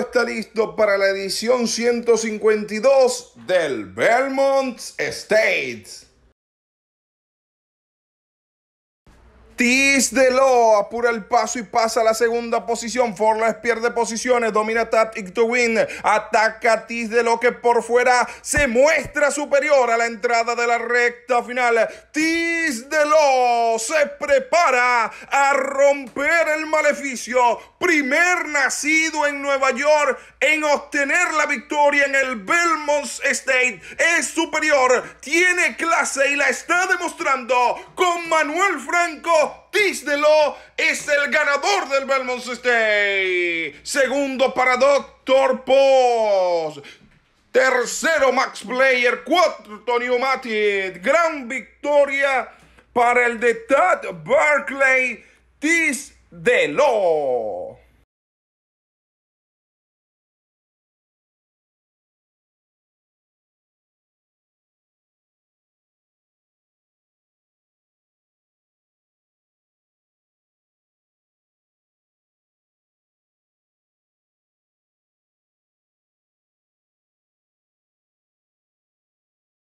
está listo para la edición 152 del Belmont State. Tis de Lo apura el paso y pasa a la segunda posición. Forlas pierde posiciones, domina Tactic to Win. Ataca Tis de Lo que por fuera se muestra superior a la entrada de la recta final. Tis de Lo se prepara a romper el maleficio. Primer nacido en Nueva York en obtener la victoria en el Belmont State. Es superior, tiene clase y la está demostrando con Manuel Franco Tisdelo de es el ganador del Belmont State. Segundo para Doctor Post. Tercero Max Player. Cuarto Newmatic. Gran victoria para el de Tad Barclay.